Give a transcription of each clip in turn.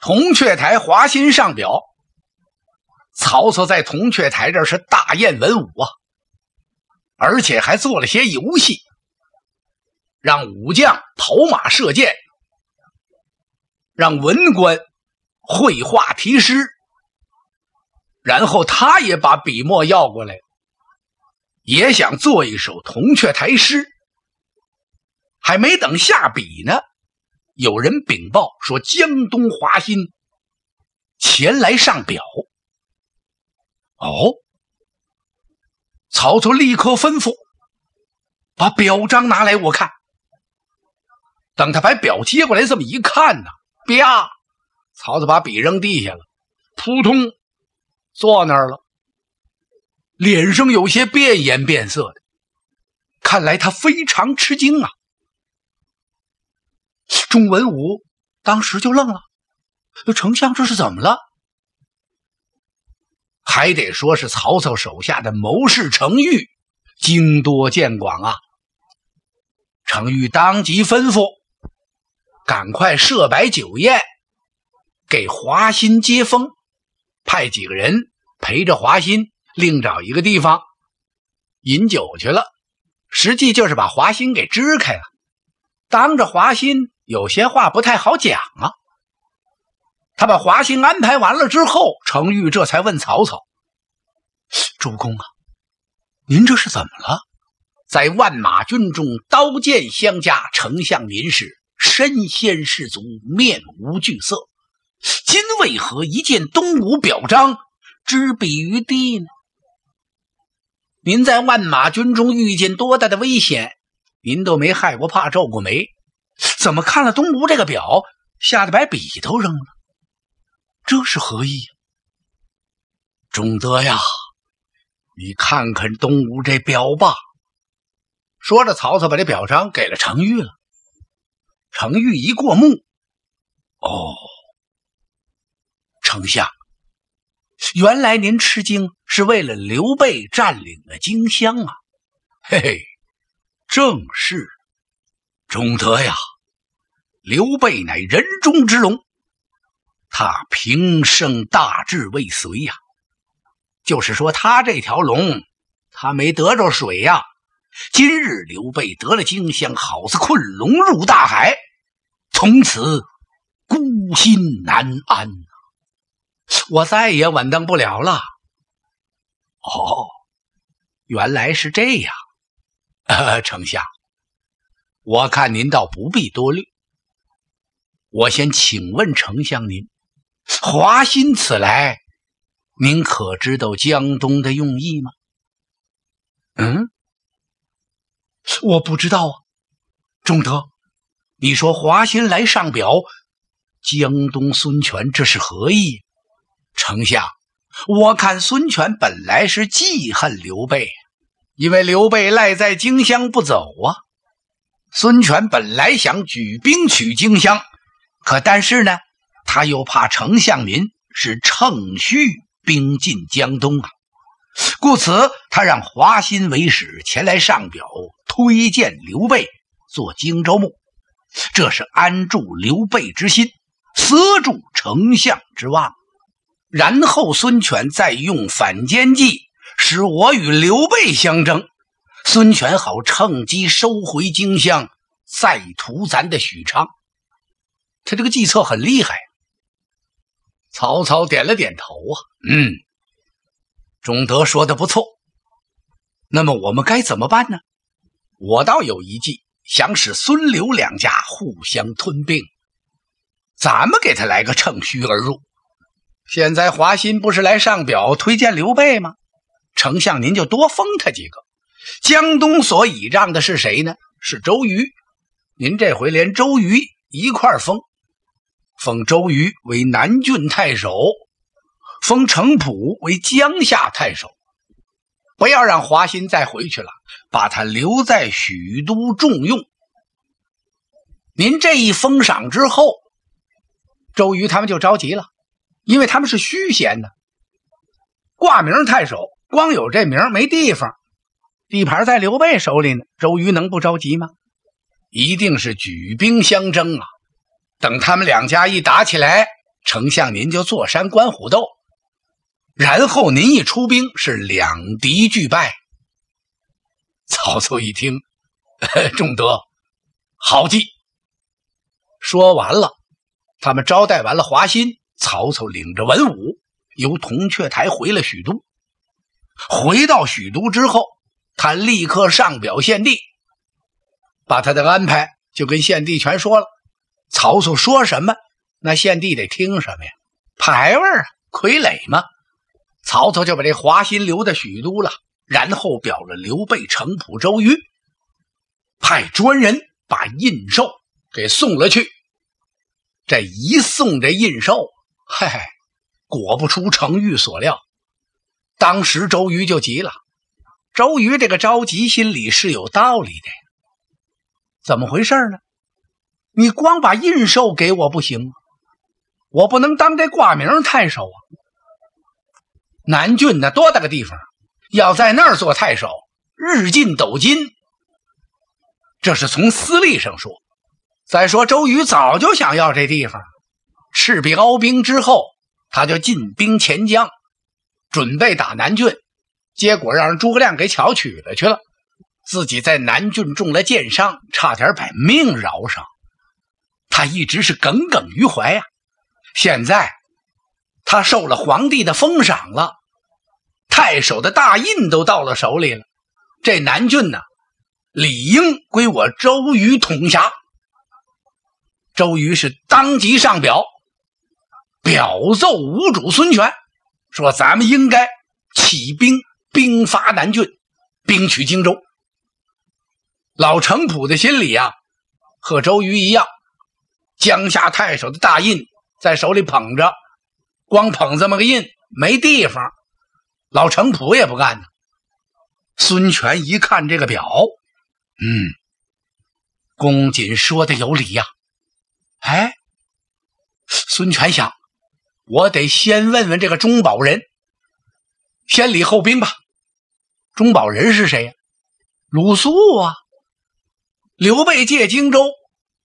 铜雀台，华歆上表。曹操在铜雀台这是大宴文武啊，而且还做了些游戏，让武将跑马射箭，让文官绘画题诗，然后他也把笔墨要过来，也想做一首铜雀台诗，还没等下笔呢。有人禀报说，江东华歆前来上表。哦，曹操立刻吩咐把表彰拿来我看。等他把表接过来，这么一看呢，啪！曹操把笔扔地下了，扑通，坐那儿了，脸上有些变颜变色的，看来他非常吃惊啊。钟文武当时就愣了，丞相这是怎么了？还得说是曹操手下的谋士程昱，经多见广啊。程昱当即吩咐，赶快设摆酒宴，给华歆接风，派几个人陪着华歆，另找一个地方饮酒去了，实际就是把华歆给支开了，当着华歆。有些话不太好讲啊。他把华歆安排完了之后，程昱这才问曹操：“主公啊，您这是怎么了？在万马军中，刀剑相加，丞相您是身先士卒，面无惧色。今为何一见东吴表彰，知彼于地呢？您在万马军中遇见多大的危险，您都没害过，怕皱过眉。”怎么看了东吴这个表，吓得把笔都扔了？这是何意？仲德呀，你看看东吴这表吧。说着，曹操把这表章给了程昱了。程昱一过目，哦，丞相，原来您吃惊是为了刘备占领了荆襄啊？嘿嘿，正是。中德呀，刘备乃人中之龙，他平生大志未遂呀，就是说他这条龙他没得着水呀。今日刘备得了荆襄，好似困龙入大海，从此孤心难安。呐，我再也稳当不了了。哦，原来是这样，啊，丞相。我看您倒不必多虑。我先请问丞相您，华歆此来，您可知道江东的用意吗？嗯，我不知道啊。仲德，你说华歆来上表，江东孙权这是何意？丞相，我看孙权本来是记恨刘备，因为刘备赖在荆襄不走啊。孙权本来想举兵取荆襄，可但是呢，他又怕丞相您是乘虚兵进江东啊，故此他让华歆为使前来上表推荐刘备做荆州牧，这是安住刘备之心，塞住丞相之望，然后孙权再用反间计，使我与刘备相争。孙权好趁机收回荆襄，再图咱的许昌。他这个计策很厉害。曹操点了点头啊，嗯，仲德说的不错。那么我们该怎么办呢？我倒有一计，想使孙刘两家互相吞并。咱们给他来个趁虚而入。现在华歆不是来上表推荐刘备吗？丞相您就多封他几个。江东所倚仗的是谁呢？是周瑜。您这回连周瑜一块封，封周瑜为南郡太守，封程普为江夏太守。不要让华歆再回去了，把他留在许都重用。您这一封赏之后，周瑜他们就着急了，因为他们是虚衔的，挂名太守，光有这名没地方。地盘在刘备手里呢，周瑜能不着急吗？一定是举兵相争啊！等他们两家一打起来，丞相您就坐山观虎斗，然后您一出兵，是两敌俱败。曹操一听，仲德，好计。说完了，他们招待完了华歆，曹操领着文武由铜雀台回了许都。回到许都之后。他立刻上表献帝，把他的安排就跟献帝全说了。曹操说什么，那献帝得听什么呀？牌位啊，傀儡嘛。曹操就把这华歆留在许都了，然后表了刘备、程普、周瑜，派专人把印绶给送了去。这一送这印绶，嘿嘿，果不出程昱所料，当时周瑜就急了。周瑜这个着急，心里是有道理的。怎么回事呢？你光把印绶给我不行，我不能当这挂名太守啊！南郡呢，多大个地方？要在那儿做太守，日进斗金。这是从私利上说。再说，周瑜早就想要这地方。赤壁鏖兵之后，他就进兵潜江，准备打南郡。结果让诸葛亮给巧取了去了，自己在南郡中了箭伤，差点把命饶上。他一直是耿耿于怀呀。现在他受了皇帝的封赏了，太守的大印都到了手里了。这南郡呢，理应归我周瑜统辖。周瑜是当即上表，表奏吴主孙权，说咱们应该起兵。兵发南郡，兵取荆州。老程普的心里呀，和周瑜一样，江夏太守的大印在手里捧着，光捧这么个印没地方。老程普也不干呢。孙权一看这个表，嗯，公瑾说的有理呀。哎，孙权想，我得先问问这个中保人。先礼后兵吧，中保人是谁呀？鲁肃啊！刘备借荆州，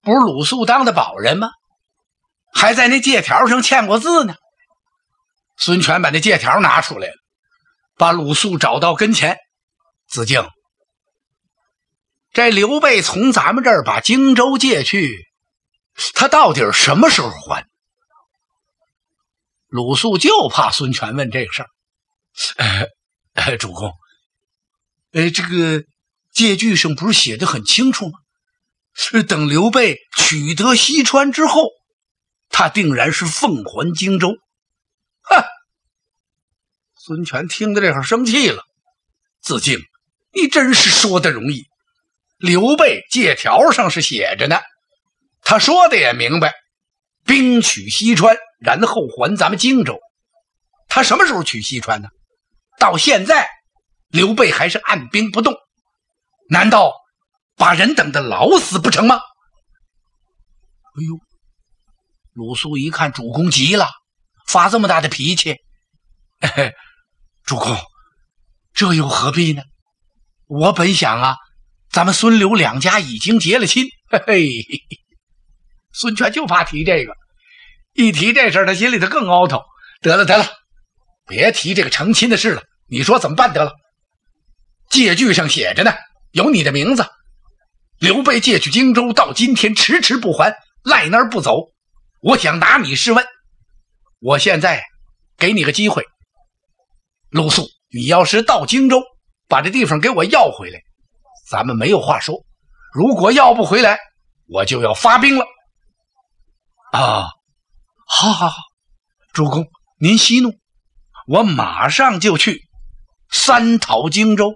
不是鲁肃当的保人吗？还在那借条上签过字呢。孙权把那借条拿出来了，把鲁肃找到跟前。子敬，这刘备从咱们这儿把荆州借去，他到底什么时候还？鲁肃就怕孙权问这个事儿。哎，主公，哎，这个借据上不是写的很清楚吗？等刘备取得西川之后，他定然是奉还荆州。哼！孙权听到这会生气了，子敬，你真是说的容易。刘备借条上是写着呢，他说的也明白，兵取西川，然后还咱们荆州。他什么时候取西川呢？到现在，刘备还是按兵不动，难道把人等的老死不成吗？哎呦，鲁肃一看主公急了，发这么大的脾气，主公，这又何必呢？我本想啊，咱们孙刘两家已经结了亲，嘿嘿，孙权就怕提这个，一提这事儿，他心里头更凹头。得了，得了。别提这个成亲的事了，你说怎么办得了？借据上写着呢，有你的名字。刘备借去荆州，到今天迟迟不还，赖那儿不走。我想拿你试问。我现在给你个机会，鲁肃，你要是到荆州把这地方给我要回来，咱们没有话说；如果要不回来，我就要发兵了。啊，好好好，主公您息怒。我马上就去，三讨荆州。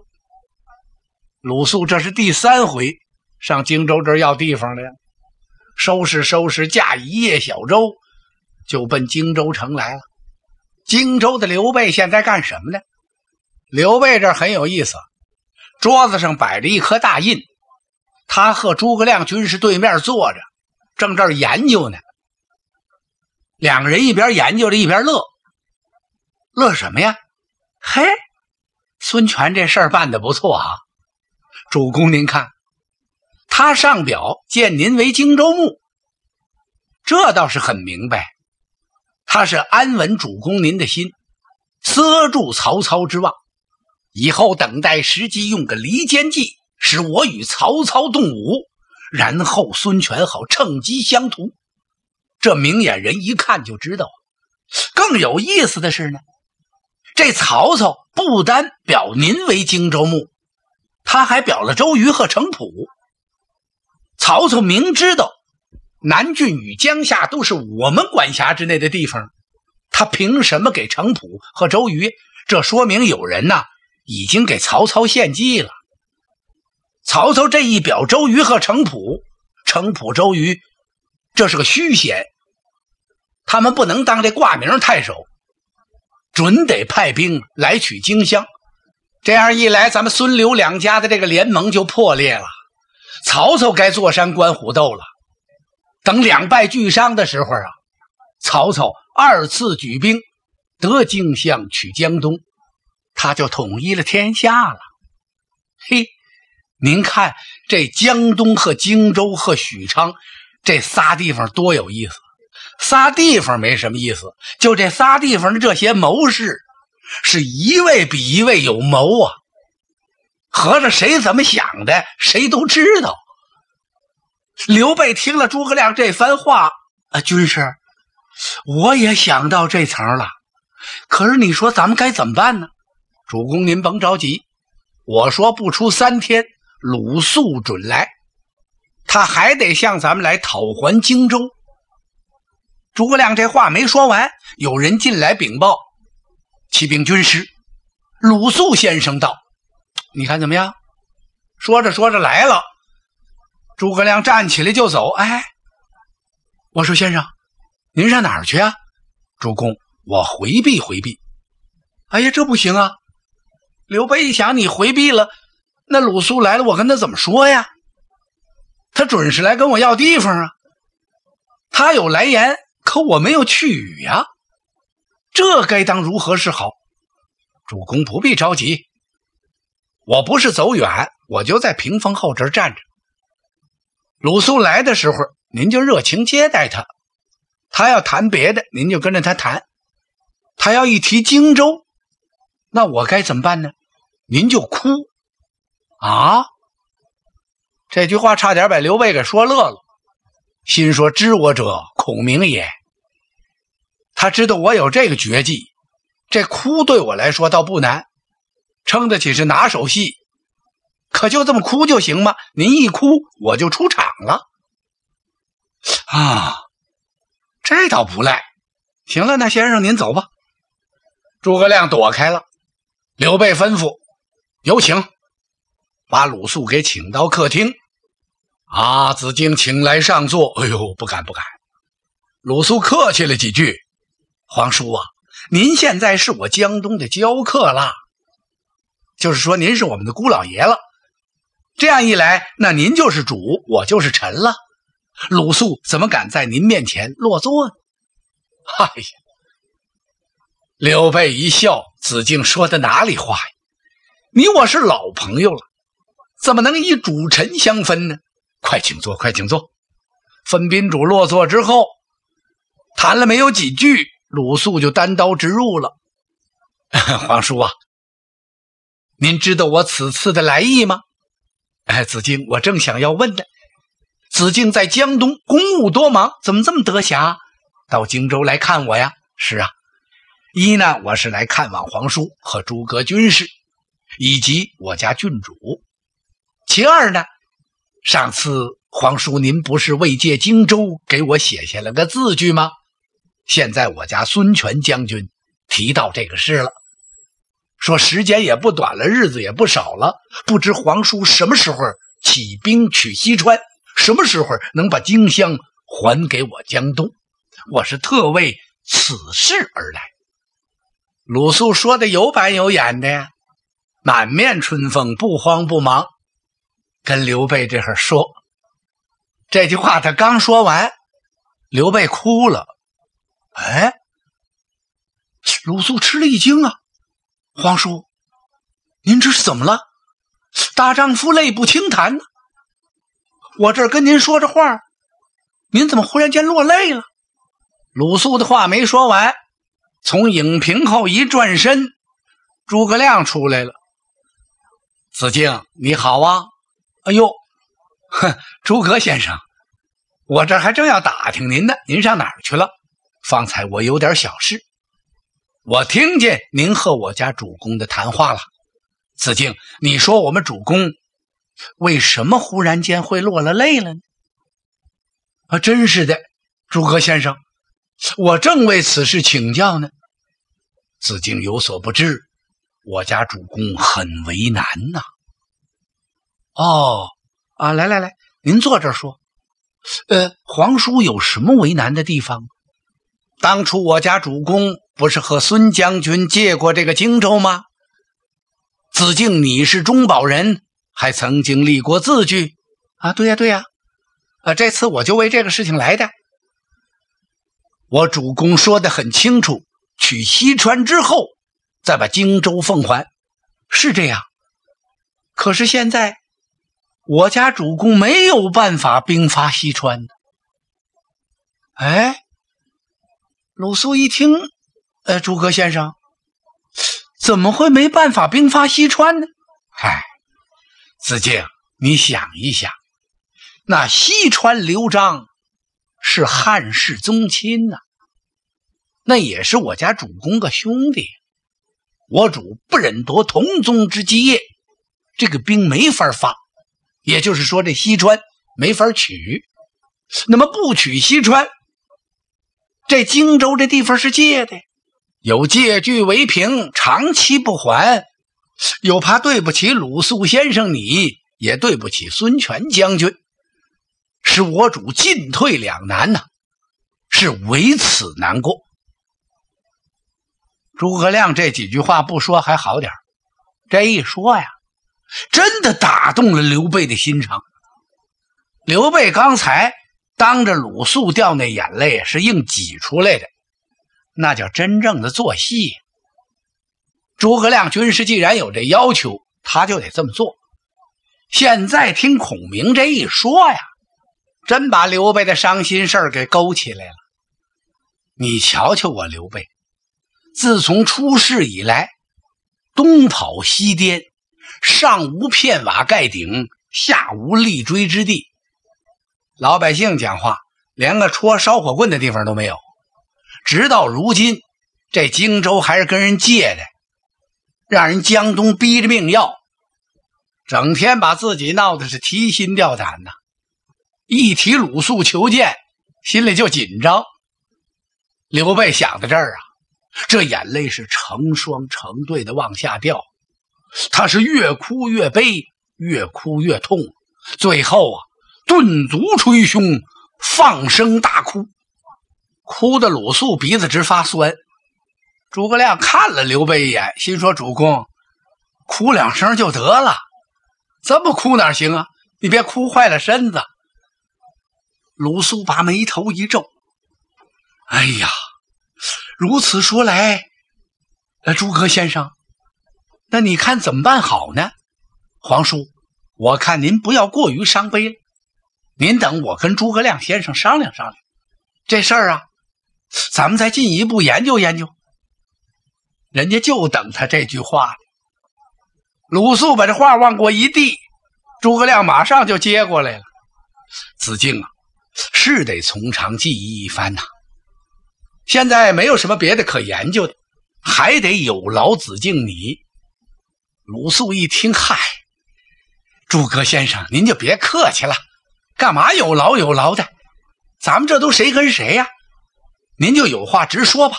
鲁肃这是第三回上荆州这儿要地方了呀，收拾收拾，驾一叶小舟，就奔荆州城来了。荆州的刘备现在干什么呢？刘备这很有意思，桌子上摆着一颗大印，他和诸葛亮军师对面坐着，正这儿研究呢。两个人一边研究着，一边乐。乐什么呀？嘿，孙权这事儿办得不错啊！主公您看，他上表见您为荆州牧，这倒是很明白，他是安稳主公您的心，遮住曹操之望，以后等待时机，用个离间计，使我与曹操动武，然后孙权好趁机相图。这明眼人一看就知道。更有意思的是呢。这曹操不单表您为荆州牧，他还表了周瑜和程普。曹操明知道南郡与江夏都是我们管辖之内的地方，他凭什么给程普和周瑜？这说明有人呐，已经给曹操献计了。曹操这一表周瑜和程普，程普、周瑜这是个虚衔，他们不能当这挂名太守。准得派兵来取荆襄，这样一来，咱们孙刘两家的这个联盟就破裂了。曹操该坐山观虎斗了。等两败俱伤的时候啊，曹操二次举兵得荆襄取江东，他就统一了天下了。嘿，您看这江东和荆州和许昌这仨地方多有意思！仨地方没什么意思，就这仨地方的这些谋士，是一位比一位有谋啊。合着谁怎么想的，谁都知道。刘备听了诸葛亮这番话，啊，军师，我也想到这层了，可是你说咱们该怎么办呢？主公您甭着急，我说不出三天，鲁肃准来，他还得向咱们来讨还荆州。诸葛亮这话没说完，有人进来禀报：“启禀军师，鲁肃先生道，你看怎么样？”说着说着来了，诸葛亮站起来就走。哎，我说先生，您上哪儿去啊？主公，我回避回避。哎呀，这不行啊！刘备一想，你回避了，那鲁肃来了，我跟他怎么说呀？他准是来跟我要地方啊！他有来言。可我没有去雨呀，这该当如何是好？主公不必着急，我不是走远，我就在屏风后这站着。鲁肃来的时候，您就热情接待他；他要谈别的，您就跟着他谈；他要一提荆州，那我该怎么办呢？您就哭啊！这句话差点把刘备给说乐了，心说：“知我者，孔明也。”他知道我有这个绝技，这哭对我来说倒不难，撑得起是拿手戏，可就这么哭就行吗？您一哭我就出场了，啊，这倒不赖。行了，那先生您走吧。诸葛亮躲开了，刘备吩咐：“有请，把鲁肃给请到客厅。”啊，子敬，请来上座。哎呦，不敢，不敢。鲁肃客气了几句。皇叔啊，您现在是我江东的娇客了，就是说您是我们的姑老爷了。这样一来，那您就是主，我就是臣了。鲁肃怎么敢在您面前落座呢？哎呀，刘备一笑：“子敬说的哪里话呀？你我是老朋友了，怎么能以主臣相分呢？快请坐，快请坐。”分宾主落座之后，谈了没有几句。鲁肃就单刀直入了，皇叔啊，您知道我此次的来意吗？哎，子敬，我正想要问呢。子敬在江东公务多忙，怎么这么得暇，到荆州来看我呀？是啊，一呢，我是来看望皇叔和诸葛军师，以及我家郡主；其二呢，上次皇叔您不是为借荆州给我写下了个字据吗？现在我家孙权将军提到这个事了，说时间也不短了，日子也不少了，不知皇叔什么时候起兵取西川，什么时候能把荆襄还给我江东？我是特为此事而来。鲁肃说的有板有眼的呀，满面春风，不慌不忙，跟刘备这会儿说这句话，他刚说完，刘备哭了。哎，鲁肃吃了一惊啊！皇叔，您这是怎么了？大丈夫泪不轻弹呢。我这跟您说着话，您怎么忽然间落泪了？鲁肃的话没说完，从影屏后一转身，诸葛亮出来了。子敬，你好啊！哎呦，哼，诸葛先生，我这还正要打听您的，您上哪儿去了？方才我有点小事，我听见您和我家主公的谈话了。子敬，你说我们主公为什么忽然间会落了泪了呢？啊，真是的，诸葛先生，我正为此事请教呢。子敬有所不知，我家主公很为难呐。哦，啊，来来来，您坐这说。呃，皇叔有什么为难的地方当初我家主公不是和孙将军借过这个荆州吗？子敬，你是中保人，还曾经立过字据，啊，对呀，对呀，啊，这次我就为这个事情来的。我主公说的很清楚，取西川之后，再把荆州奉还，是这样。可是现在，我家主公没有办法兵发西川的，哎。鲁肃一听，呃，诸葛先生怎么会没办法兵发西川呢？哎，子敬，你想一想，那西川刘璋是汉室宗亲呐，那也是我家主公个兄弟，我主不忍夺同宗之基业，这个兵没法发，也就是说，这西川没法取。那么不取西川。这荆州这地方是借的，有借据为凭，长期不还，又怕对不起鲁肃先生，你也对不起孙权将军，使我主进退两难呐，是为此难过。诸葛亮这几句话不说还好点这一说呀，真的打动了刘备的心肠。刘备刚才。当着鲁肃掉那眼泪是硬挤出来的，那叫真正的做戏。诸葛亮军事既然有这要求，他就得这么做。现在听孔明这一说呀，真把刘备的伤心事儿给勾起来了。你瞧瞧我刘备，自从出世以来，东跑西颠，上无片瓦盖顶，下无立锥之地。老百姓讲话，连个戳烧火棍的地方都没有。直到如今，这荆州还是跟人借的，让人江东逼着命要，整天把自己闹的是提心吊胆呐。一提鲁肃求见，心里就紧张。刘备想到这儿啊，这眼泪是成双成对的往下掉。他是越哭越悲，越哭越痛，最后啊。顿足捶胸，放声大哭，哭得鲁肃鼻子直发酸。诸葛亮看了刘备一眼，心说：“主公，哭两声就得了，这么哭哪行啊？你别哭坏了身子。”鲁肃把眉头一皱：“哎呀，如此说来，呃，诸葛先生，那你看怎么办好呢？皇叔，我看您不要过于伤悲。”您等我跟诸葛亮先生商量商量，这事儿啊，咱们再进一步研究研究。人家就等他这句话。鲁肃把这话往过一递，诸葛亮马上就接过来了。子敬啊，是得从长计议一番呐。现在没有什么别的可研究的，还得有劳子敬你。鲁肃一听，嗨，诸葛先生，您就别客气了。干嘛有劳有劳的？咱们这都谁跟谁呀？您就有话直说吧。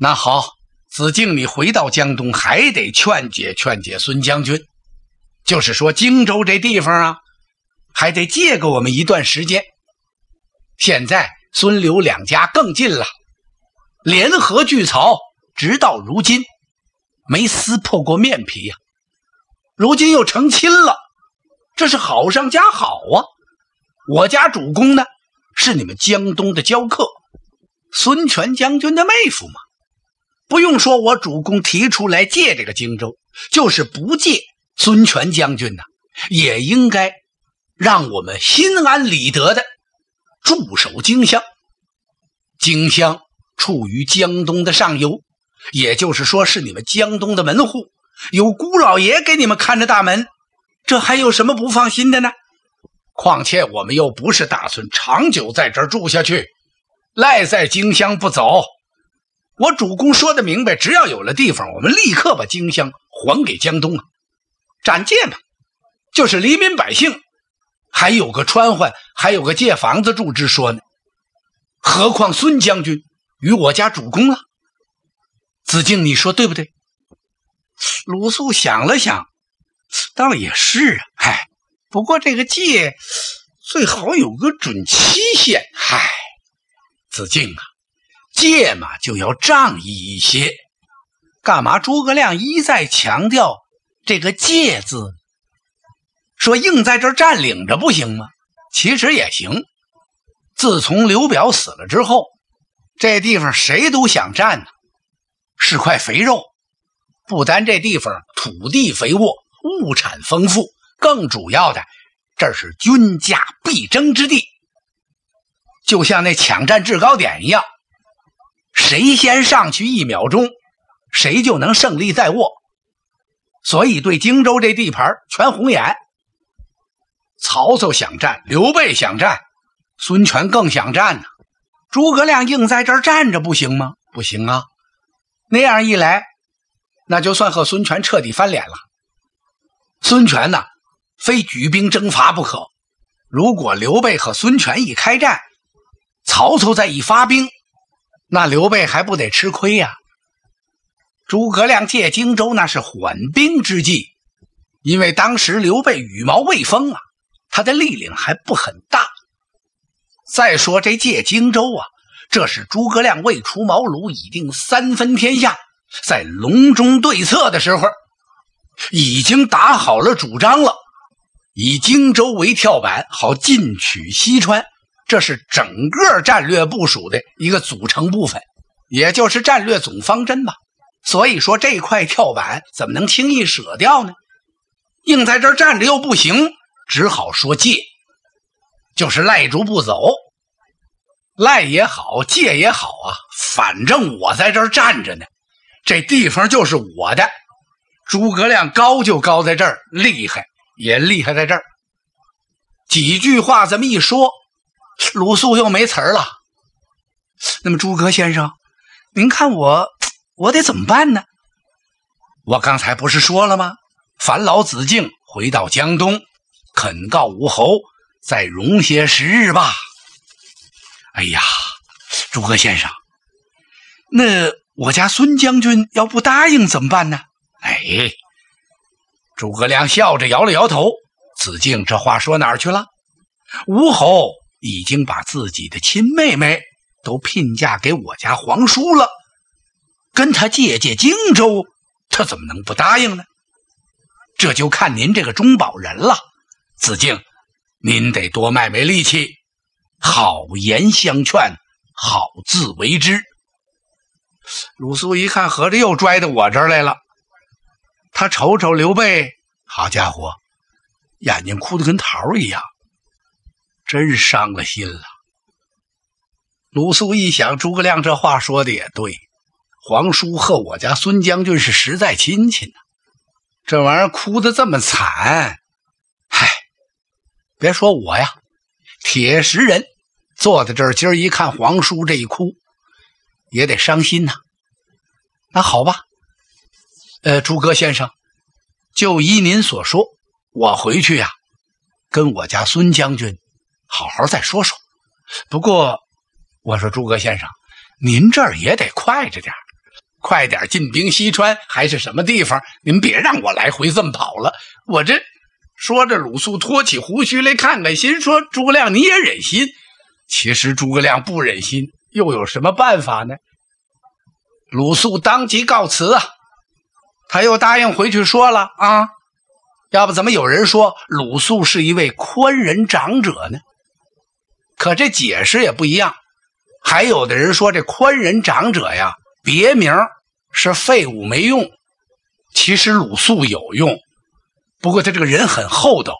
那好，子敬，你回到江东还得劝解劝解孙将军，就是说荆州这地方啊，还得借给我们一段时间。现在孙刘两家更近了，联合拒曹，直到如今没撕破过面皮呀。如今又成亲了，这是好上加好啊！我家主公呢，是你们江东的交客，孙权将军的妹夫嘛。不用说，我主公提出来借这个荆州，就是不借孙权将军呢，也应该让我们心安理得的驻守荆襄。荆襄处于江东的上游，也就是说是你们江东的门户，有姑老爷给你们看着大门，这还有什么不放心的呢？况且我们又不是打算长久在这儿住下去，赖在荆襄不走。我主公说的明白，只要有了地方，我们立刻把荆襄还给江东啊！斩借吧，就是黎民百姓，还有个穿换，还有个借房子住之说呢。何况孙将军与我家主公了，子敬，你说对不对？鲁肃想了想，倒也是啊，哎。不过这个借最好有个准期限。嗨，子敬啊，借嘛就要仗义一些。干嘛诸葛亮一再强调这个借字？说硬在这占领着不行吗？其实也行。自从刘表死了之后，这地方谁都想占呢，是块肥肉。不单这地方土地肥沃，物产丰富。更主要的，这是军家必争之地，就像那抢占制高点一样，谁先上去一秒钟，谁就能胜利在握。所以对荆州这地盘全红眼，曹操想占，刘备想占，孙权更想占呢。诸葛亮硬在这站着不行吗？不行啊！那样一来，那就算和孙权彻底翻脸了。孙权呢？非举兵征伐不可。如果刘备和孙权一开战，曹操再一发兵，那刘备还不得吃亏呀？诸葛亮借荆州那是缓兵之计，因为当时刘备羽毛未丰啊，他的力量还不很大。再说这借荆州啊，这是诸葛亮未出茅庐已定三分天下，在隆中对策的时候已经打好了主张了。以荆州为跳板，好进取西川，这是整个战略部署的一个组成部分，也就是战略总方针吧。所以说，这块跳板怎么能轻易舍掉呢？硬在这站着又不行，只好说借，就是赖住不走。赖也好，借也好啊，反正我在这站着呢，这地方就是我的。诸葛亮高就高在这儿，厉害。也厉害在这儿，几句话这么一说，鲁肃又没词儿了。那么，诸葛先生，您看我我得怎么办呢？我刚才不是说了吗？烦老子敬回到江东，肯告吴侯，再容些时日吧。哎呀，诸葛先生，那我家孙将军要不答应怎么办呢？哎。诸葛亮笑着摇了摇头：“子敬，这话说哪儿去了？吴侯已经把自己的亲妹妹都聘嫁给我家皇叔了，跟他借借荆州，他怎么能不答应呢？这就看您这个中保人了，子敬，您得多卖卖力气，好言相劝，好自为之。”鲁肃一看，合着又拽到我这儿来了。他瞅瞅刘备，好家伙，眼睛哭得跟桃儿一样，真伤了心了。鲁肃一想，诸葛亮这话说的也对，皇叔和我家孙将军是实在亲戚呢，这玩意儿哭得这么惨，嗨，别说我呀，铁石人坐在这儿，今儿一看皇叔这一哭，也得伤心呐。那好吧。呃，诸葛先生，就依您所说，我回去呀，跟我家孙将军好好再说说。不过，我说诸葛先生，您这儿也得快着点快点进兵西川还是什么地方？您别让我来回这么跑了。我这说着，鲁肃托起胡须来看看，心说诸葛亮你也忍心？其实诸葛亮不忍心，又有什么办法呢？鲁肃当即告辞啊。他又答应回去说了啊，要不怎么有人说鲁肃是一位宽仁长者呢？可这解释也不一样，还有的人说这宽仁长者呀，别名是废物没用。其实鲁肃有用，不过他这个人很厚道。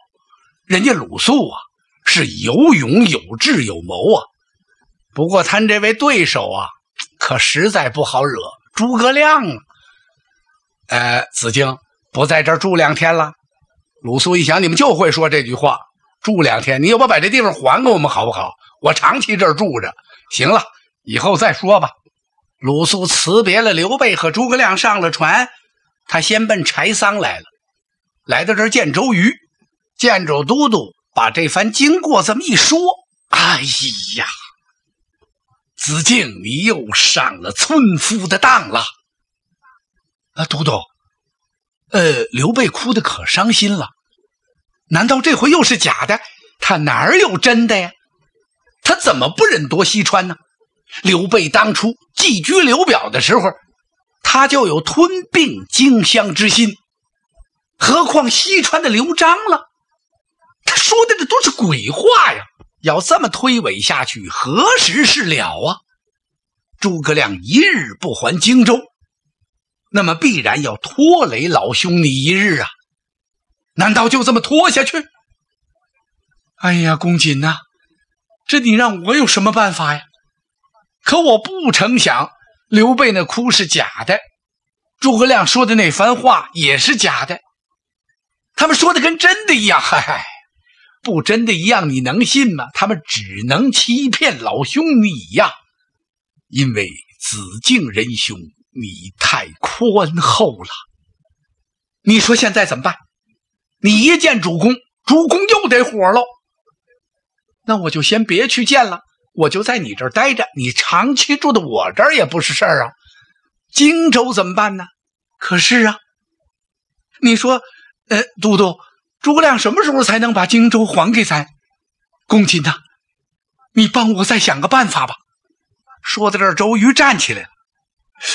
人家鲁肃啊是有勇有智有谋啊，不过他这位对手啊，可实在不好惹，诸葛亮啊。呃，子敬不在这儿住两天了。鲁肃一想，你们就会说这句话，住两天，你要不把这地方还给我们，好不好？我长期这儿住着，行了，以后再说吧。鲁肃辞别了刘备和诸葛亮，上了船，他先奔柴桑来了，来到这儿见周瑜，见着都督，把这番经过这么一说，哎呀，子敬，你又上了村夫的当了。啊，都督，呃，刘备哭得可伤心了。难道这回又是假的？他哪儿有真的呀？他怎么不忍夺西川呢？刘备当初寄居刘表的时候，他就有吞并荆襄之心，何况西川的刘璋了？他说的这都是鬼话呀！要这么推诿下去，何时是了啊？诸葛亮一日不还荆州。那么必然要拖累老兄你一日啊？难道就这么拖下去？哎呀，公瑾呐，这你让我有什么办法呀？可我不成想，刘备那哭是假的，诸葛亮说的那番话也是假的，他们说的跟真的一样。嗨嗨，不真的一样，你能信吗？他们只能欺骗老兄你呀，因为子敬仁兄。你太宽厚了，你说现在怎么办？你一见主公，主公又得火了。那我就先别去见了，我就在你这儿待着。你长期住到我这儿也不是事儿啊。荆州怎么办呢？可是啊，你说，呃，都督诸葛亮什么时候才能把荆州还给咱？公瑾呐，你帮我再想个办法吧。说到这儿，周瑜站起来了。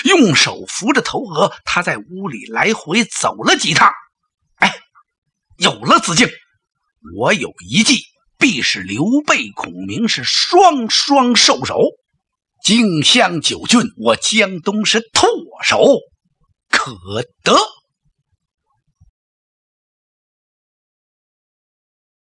用手扶着头额，他在屋里来回走了几趟。哎，有了子敬，我有一计，必使刘备、孔明是双双受手。荆襄九郡，我江东是唾手可得。